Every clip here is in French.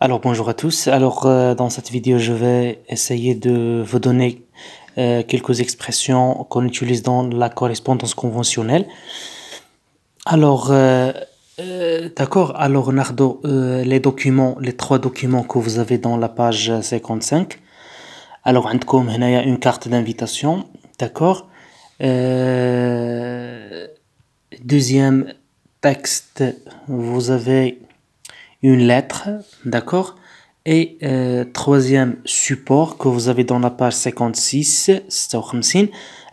Alors bonjour à tous, alors euh, dans cette vidéo je vais essayer de vous donner euh, quelques expressions qu'on utilise dans la correspondance conventionnelle. Alors euh, D'accord, alors Nardo, a les documents, les trois documents que vous avez dans la page 55. Alors, il y a une carte d'invitation. D'accord deuxième texte, vous avez une lettre, d'accord Et euh, troisième support que vous avez dans la page 56,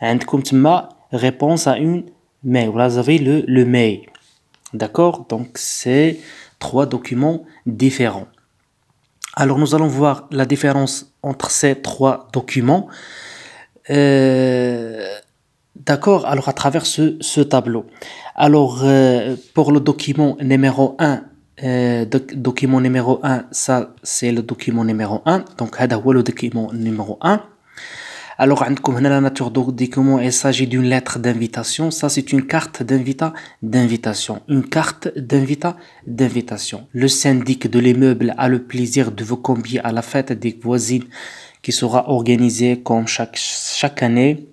and comme ma réponse à une mail. Vous avez le, le mail, d'accord Donc c'est trois documents différents. Alors nous allons voir la différence entre ces trois documents. Euh, D'accord, alors à travers ce, tableau. Alors euh, pour le document numéro 1, euh, document numéro 1, ça c'est le document numéro 1. Donc c'est le document numéro 1. Alors on commençant la nature du document, il s'agit d'une lettre d'invitation. Ça c'est une carte d'invita d'invitation. Une carte d'invita d'invitation. Le syndic de l'immeuble a le plaisir de vous convier à la fête des voisines qui sera organisée comme chaque, chaque année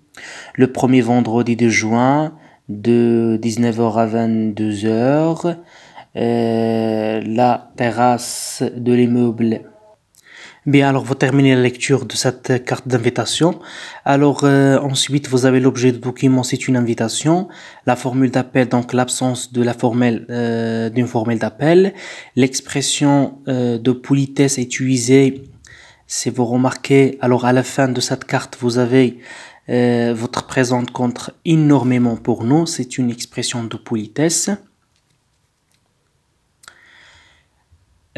le premier vendredi de juin de 19h à 22h. Euh, la terrasse de l'immeuble. Bien, alors vous terminez la lecture de cette carte d'invitation. Alors euh, ensuite, vous avez l'objet de document, c'est une invitation. La formule d'appel, donc l'absence de la formelle euh, d'une formule d'appel. L'expression de politesse utilisée, si vous remarquez, alors à la fin de cette carte, vous avez euh, votre présence compte énormément pour nous. C'est une expression de politesse.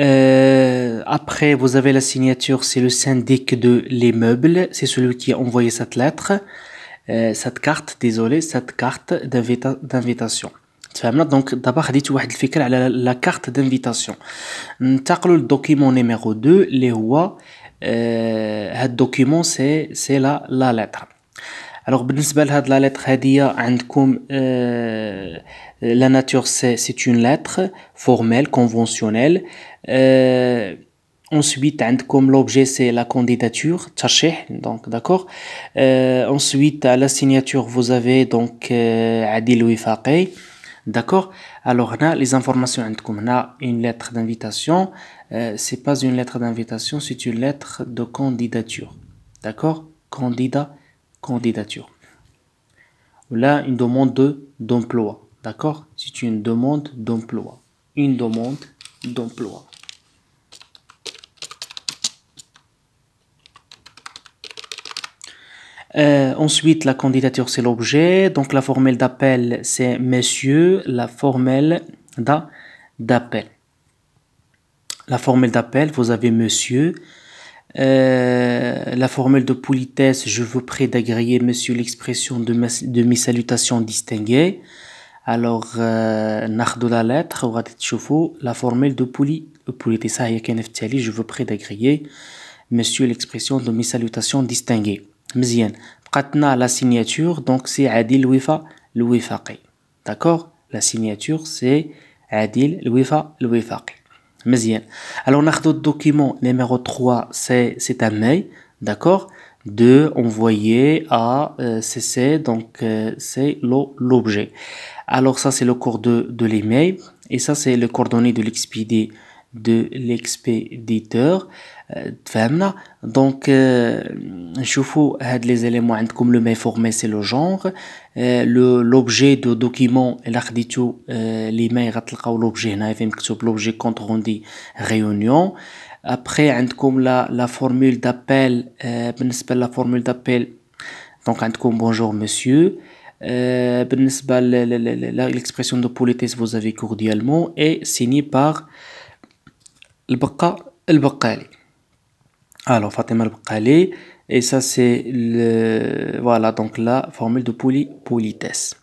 Euh, après, vous avez la signature, c'est le syndic de l'immeuble. C'est celui qui a envoyé cette lettre, euh, cette carte, désolé, cette carte d'invitation. Donc, d'abord, la carte d'invitation. le document numéro 2, les rois. ce document, c'est la, la lettre. Alors, la لهاد لا ليتر nature euh, عندكم لا ناتور سي سي اون فورميل Ensuite, comme l'objet, c'est la candidature, donc d'accord. Euh, ensuite, la signature, vous avez donc Adil euh, d'accord. Alors, là, les informations, on a une lettre d'invitation. Ce euh, c'est pas une lettre d'invitation, c'est une lettre de candidature, d'accord. Candidat candidature. Là, une demande d'emploi. D'accord C'est une demande d'emploi. Une demande d'emploi. Euh, ensuite, la candidature, c'est l'objet. Donc, la formelle d'appel, c'est Monsieur La formelle d'appel. La formelle d'appel, vous avez monsieur. Euh, la formule de politesse, je vous prie d'agréer, monsieur, l'expression de, mes salutations distinguées. Alors, de la lettre la formule de politesse je vous prie d'agréer monsieur l'expression de mes salutations distinguées مزيان بقاتنا la signature donc c'est Adil louis الوفاقي d'accord la signature c'est Adil Louifa الوفاقي مزيان alors ناخذ document numéro 3 c'est un mail d'accord de envoyer à CC donc c'est l'objet alors ça c'est le cours de de l'email et ça c'est le coordonnées de l'expédié de l'expéditeur euh, donc euh, je vous ai les éléments comme le mais formé c'est le genre euh, l'objet de document l'arditu euh, l'image, l'email l'objet l'objet on dit réunion après comme la, la formule d'appel ben, la formule d'appel donc comme bonjour monsieur ben, l'expression de politesse vous avez cordialement et signé par le le alors Fatima le et ça c'est le voilà donc la formule de politesse.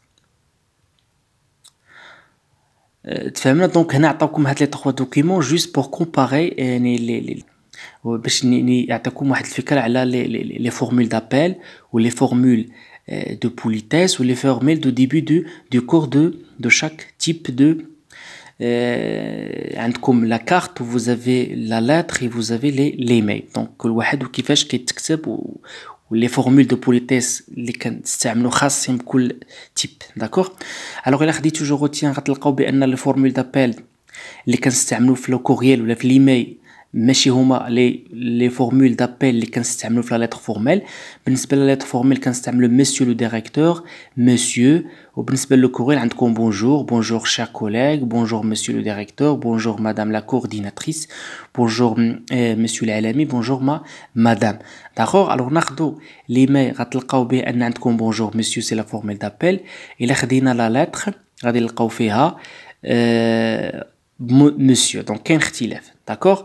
Femme, euh, donc n'a pas les trois documents juste pour comparer les les formules d'appel ou les formules euh, de politesse ou les formules de début du cours de chaque type de. Euh, عندكم لا كارت و avez لا لاتر و vous لي les les كل واحد وكيفاش كيتكتب و لي فورمول دو بوليتيس اللي كنستعملو خاصين بكل تيب داكوغ الوغ الا خديتو جو روتين غتلقاو بان لي فورمول دابيل اللي كنستعملو في لو كورييل ولا في ليميل Ce ne les formules d'appel les sont utilisées dans la lettre formelle. Pour la lettre formelle, on utilise « Monsieur le directeur »,« Monsieur ». Pour le courriel, on Bonjour »,« Bonjour chers collègue, Bonjour monsieur le directeur »,« Bonjour madame la coordinatrice »,« euh, Bonjour monsieur lmi, Bonjour madame ». D'accord Alors, on va prendre la lettre Bonjour monsieur », c'est la formule d'appel. Et on la lettre qui est euh, Monsieur ». Donc, il n'y a d'accord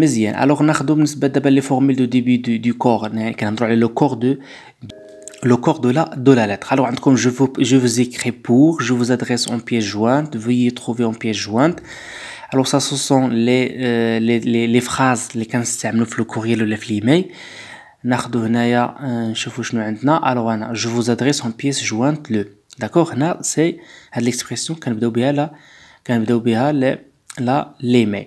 مزيان الوغ ناخذ بالنسبه دابا لي فورمول دو ديبي دو دي كور يعني كنهضروا على لو كور دو le corps de la, de la lettre. Alors, comme je vous, je vous écris pour, je vous adresse en pièce jointe, veuillez trouver en pièce jointe. Alors, ça, ce sont les, euh, les, les, les phrases, les 15 le courrier, le l'email. ناخدو هنايا نشوفو شنو عندنا الوغ انا جو فوز ادريس اون بيس جوانت لو داكوغ هنا سي هاد ليكسبريسيون كنبداو بها لا كنبداو بها لا ليميل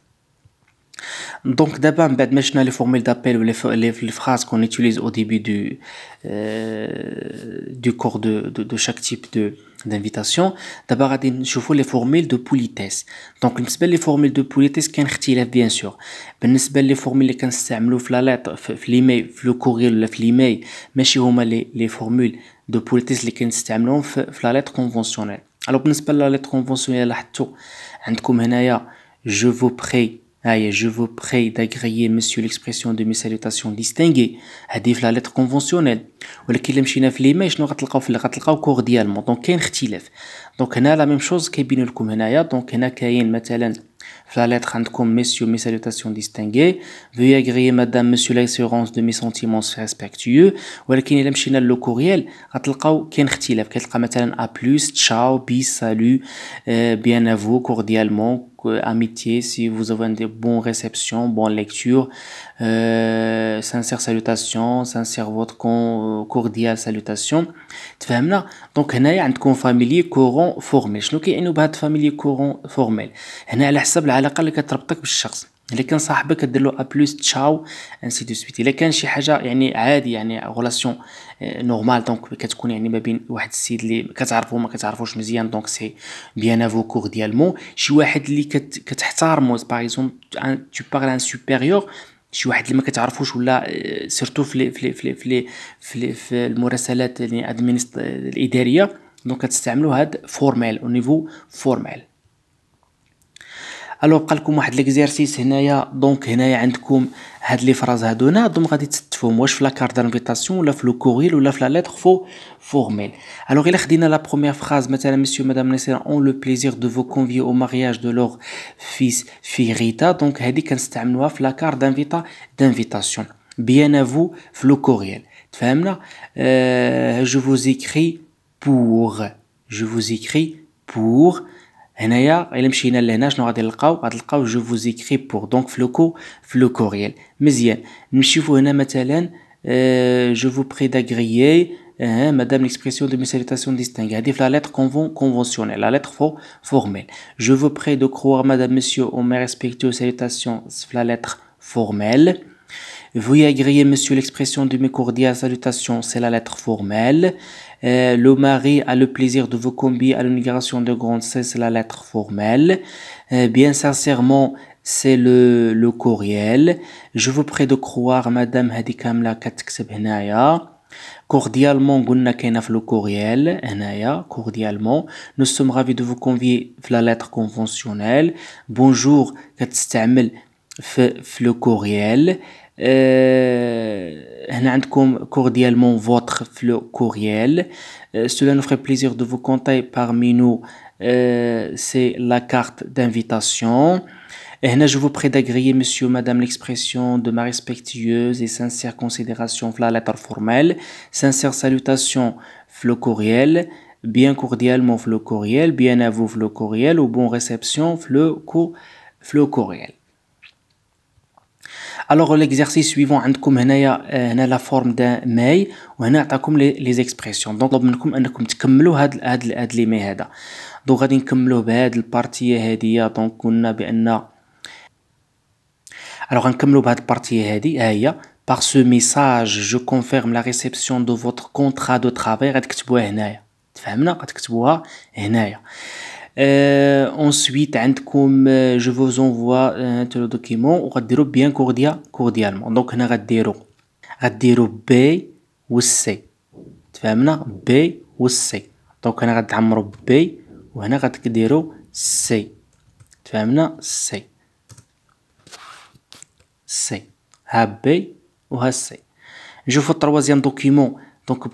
Donc d'abord, on les formules d'appel ou les, phrases qu'on utilise au début du, euh, du corps de, de, chaque type de d'invitation. D'abord, je vous les formules de politesse. Donc, les formules de politesse, qui un bien sûr. Les formules qui sont la lettre, l'email, le courrier, l'email, mais je vous les formules de politesse qui sont la lettre conventionnelle. Alors, la lettre conventionnelle, je vous prie. Aïe, je vous prie d'agréer, monsieur, l'expression de mes salutations distinguées. Adif la lettre conventionnelle. Ou le kilem chinef les mèches, nous ratelkaouf le ratelkaouf cordialement. Donc, qu'en ch'tilef. Donc, on a la même chose qu'ébine le koumenaya. Donc, on a kayen, matelen. La lettre, handkoum, monsieur, mes salutations distinguées. Veuillez agréer, madame, monsieur, l'assurance de mes sentiments respectueux. Ou le kilem chinef le courriel, ratelkaouf qu'en ch'tilef. Quelqu'un, matelen, à plus, ciao, bis, salut, euh, bien à vous, cordialement. Euh, amitié, si vous avez une bonne réception, bonne lecture, euh, sincères salutations, sincères votre cordiales salutations salutation. Euh, donc, il y a un familier courant formel. Je ne sais pas si familier courant formel. Il y a un familier courant formel. الا كان صاحبك دير له ا بلوس تشاو انسي دو سويت الا كان شي حاجه يعني عادي يعني غولاسيون نورمال دونك كتكون يعني ما بين واحد السيد اللي كتعرفو ما كتعرفوش مزيان دونك سي بيان افو كور ديالمو شي واحد اللي كت كتحتارمو باغ اكزومبل تو بارل ان سوبيريور شي واحد اللي ما كتعرفوش ولا سيرتو euh, في في في في في, في المراسلات يعني الاداريه دونك كتستعملوا هاد فورمال او نيفو فورمال الو بقى لكم واحد ليكزيرسيس هنايا دونك هنايا عندكم هاد لي فراز هادو هنا غادي تستفهم واش في لاكارت دانفيتاسيون ولا في لو كوريل ولا في لا ليتر فو فورميل الوغ الا خدينا لا بروميير فراز مثلا مسيو مدام نسير اون لو بليزير دو فو كونفي او مارياج دو لور فيس في فيغيتا دونك هادي كنستعملوها في لاكارت دانفيتا دانفيتاسيون بيان افو في لو كوريل تفهمنا أه جو فوز ايكري بور جو فوز ايكري بور Hna ya ila mshiina lehna chno ghadi nlaqaw ghadi nlaqaw je vous écris pour donc floco flocouriel mziyan nmchiwou hna matalan euh, je vous prie d'agréer hein, madame l'expression de mes salutations distinguées hadi fi la lettre conventionnelle la lettre formelle. je vous prie de croire madame monsieur au mes respectue salutations dans la lettre formelle y agréer, monsieur, l'expression de mes cordiales salutations, c'est la lettre formelle. Euh, le mari a le plaisir de vous convier à l'immigration de grande c'est la lettre formelle. Euh, bien sincèrement, c'est le, le courriel. Je vous prie de croire, madame Hadikam la Cordialement, قلنا courriel. cordialement nous sommes ravis de vous convier la lettre conventionnelle bonjour كتستعمل في dans le euh, هنا عندكم cordialement votre flou courriel. Euh, cela nous ferait plaisir de vous compter parmi nous. Euh, c'est la carte d'invitation. هنا je vous prie d'agréer monsieur madame l'expression de ma respectueuse et sincère considération la lettre formelle sincère salutation flou courriel bien cordialement flo courriel bien à vous le courriel ou bonne réception flou courriel الوغ ليكزارسيس سويفون عندكم هنايا آه، هنا لا فورم دا ماي وهنا عطاكم لي زيكسبرسيون دونك نطلب منكم انكم تكملوا هاد هاد هاد لي ماي هذا دونك غادي نكملوه بهاد البارتي هادية دونك قلنا بان الوغ غنكملوا بهاد البارتي هادي ها هي par ce message je confirme la réception de votre contrat de travail غتكتبوها هنايا تفهمنا غتكتبوها هنايا Euh, ensuite عندكم جو فوز انفوا لو دوكيمون وغديروا بيان كورديا كورديالمون دونك هنا غديروا غديروا بي و سي تفهمنا بي و سي دونك هنا غتعمروا بي وهنا غتديروا سي تفهمنا سي سي ها بي وها سي نشوفوا التروازيام دوكيمون Donc,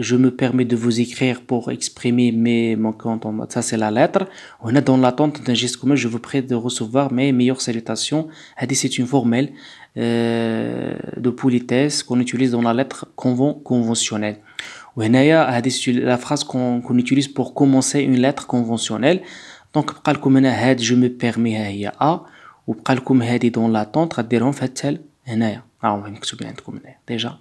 je me permets de vous écrire pour exprimer mes, manquants. Ça, c'est la lettre. On est dans l'attente d'un geste commun. Je vous prie de recevoir mes meilleures salutations. C'est une formelle euh, de politesse qu'on utilise dans la lettre conventionnelle. C'est la phrase qu'on utilise pour commencer une lettre conventionnelle. Donc, je me permets à ou dans l'attente. Ah, Déjà,